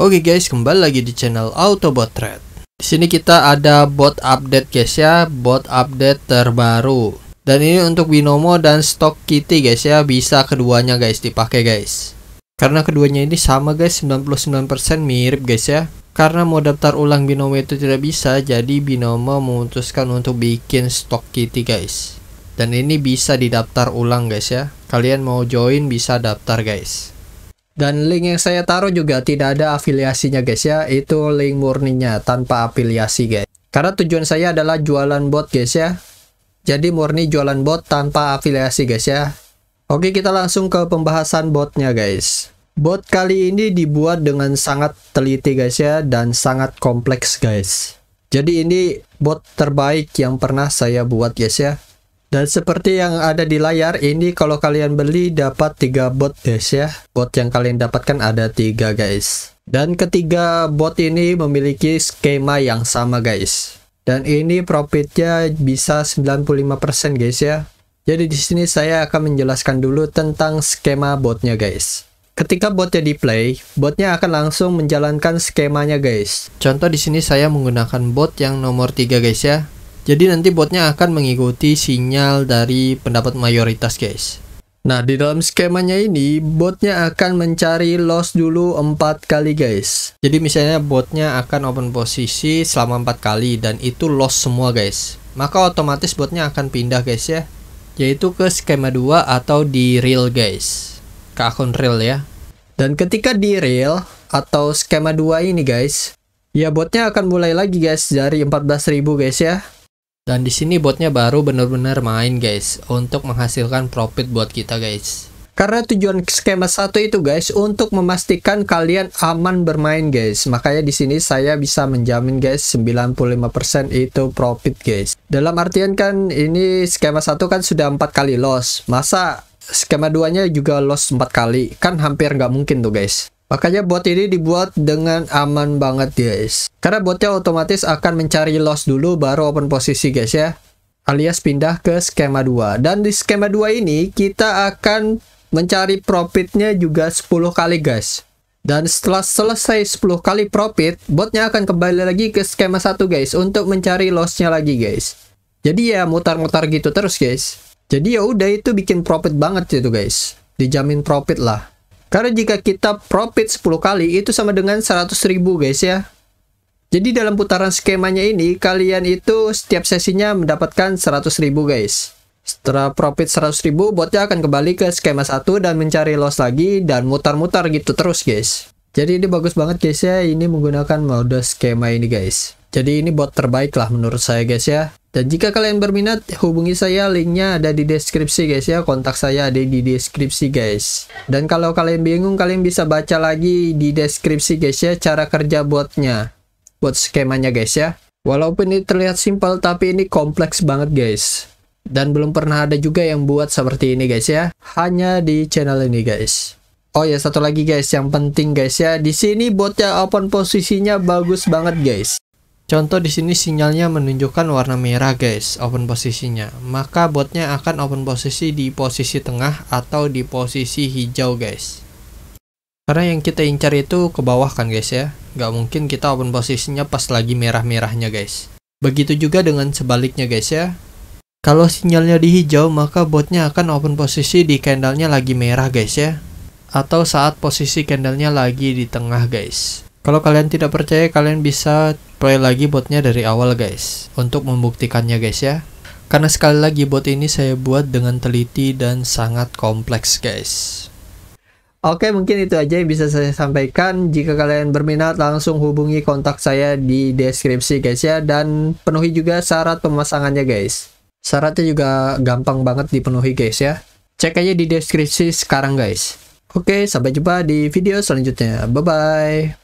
Oke okay guys, kembali lagi di channel Autobot Thread. Di sini kita ada bot update guys ya, bot update terbaru. Dan ini untuk Binomo dan Stock Kitty guys ya, bisa keduanya guys dipakai guys. Karena keduanya ini sama guys, 99% mirip guys ya. Karena mau daftar ulang Binomo itu tidak bisa, jadi Binomo memutuskan untuk bikin Stock Kitty guys. Dan ini bisa didaftar ulang guys ya. Kalian mau join bisa daftar guys. Dan link yang saya taruh juga tidak ada afiliasinya guys ya, itu link murninya tanpa afiliasi guys. Karena tujuan saya adalah jualan bot guys ya. Jadi murni jualan bot tanpa afiliasi guys ya. Oke kita langsung ke pembahasan botnya guys. Bot kali ini dibuat dengan sangat teliti guys ya dan sangat kompleks guys. Jadi ini bot terbaik yang pernah saya buat guys ya. Dan seperti yang ada di layar ini kalau kalian beli dapat 3 bot guys ya. Bot yang kalian dapatkan ada 3 guys. Dan ketiga bot ini memiliki skema yang sama guys. Dan ini profitnya bisa 95% guys ya. Jadi di sini saya akan menjelaskan dulu tentang skema botnya guys. Ketika botnya di play, botnya akan langsung menjalankan skemanya guys. Contoh di sini saya menggunakan bot yang nomor 3 guys ya. Jadi nanti botnya akan mengikuti sinyal dari pendapat mayoritas guys. Nah, di dalam skemanya ini, botnya akan mencari loss dulu 4 kali guys. Jadi misalnya botnya akan open posisi selama 4 kali dan itu loss semua guys. Maka otomatis botnya akan pindah guys ya. Yaitu ke skema 2 atau di real guys. Ke akun real ya. Dan ketika di real atau skema 2 ini guys, ya botnya akan mulai lagi guys dari 14.000 guys ya. Dan di sini botnya baru benar-benar main guys untuk menghasilkan profit buat kita guys. Karena tujuan skema satu itu guys untuk memastikan kalian aman bermain guys. Makanya di sini saya bisa menjamin guys 95% itu profit guys. Dalam artian kan ini skema satu kan sudah empat kali loss. Masa skema duanya juga loss 4 kali kan hampir nggak mungkin tuh guys Makanya bot ini dibuat dengan aman banget guys. Karena botnya otomatis akan mencari loss dulu baru open posisi guys ya. Alias pindah ke skema 2. Dan di skema 2 ini kita akan mencari profitnya juga 10 kali guys. Dan setelah selesai 10 kali profit, botnya akan kembali lagi ke skema 1 guys untuk mencari lossnya lagi guys. Jadi ya mutar-mutar gitu terus guys. Jadi ya udah itu bikin profit banget gitu guys. Dijamin profit lah. Karena jika kita profit 10 kali itu sama dengan 100 ribu guys ya. Jadi dalam putaran skemanya ini kalian itu setiap sesinya mendapatkan 100 ribu guys. Setelah profit 100 ribu botnya akan kembali ke skema 1 dan mencari loss lagi dan mutar-mutar gitu terus guys. Jadi ini bagus banget guys ya ini menggunakan mode skema ini guys. Jadi ini bot terbaik lah menurut saya guys ya. Dan jika kalian berminat, hubungi saya. Linknya ada di deskripsi guys ya. Kontak saya ada di deskripsi guys. Dan kalau kalian bingung, kalian bisa baca lagi di deskripsi guys ya. Cara kerja buatnya, Buat skemanya guys ya. Walaupun ini terlihat simpel, tapi ini kompleks banget guys. Dan belum pernah ada juga yang buat seperti ini guys ya. Hanya di channel ini guys. Oh ya satu lagi guys yang penting guys ya. Di sini botnya open posisinya bagus banget guys. Contoh di sini sinyalnya menunjukkan warna merah guys, open posisinya. Maka botnya akan open posisi di posisi tengah atau di posisi hijau guys. Karena yang kita incar itu ke bawah kan guys ya. Gak mungkin kita open posisinya pas lagi merah-merahnya guys. Begitu juga dengan sebaliknya guys ya. Kalau sinyalnya di hijau maka botnya akan open posisi di candlenya lagi merah guys ya. Atau saat posisi candlenya lagi di tengah guys. Kalau kalian tidak percaya kalian bisa spray lagi botnya dari awal guys untuk membuktikannya guys ya karena sekali lagi bot ini saya buat dengan teliti dan sangat kompleks guys Oke mungkin itu aja yang bisa saya sampaikan Jika kalian berminat langsung hubungi kontak saya di deskripsi guys ya Dan penuhi juga syarat pemasangannya guys Syaratnya juga gampang banget dipenuhi guys ya Cek aja di deskripsi sekarang guys Oke sampai jumpa di video selanjutnya Bye bye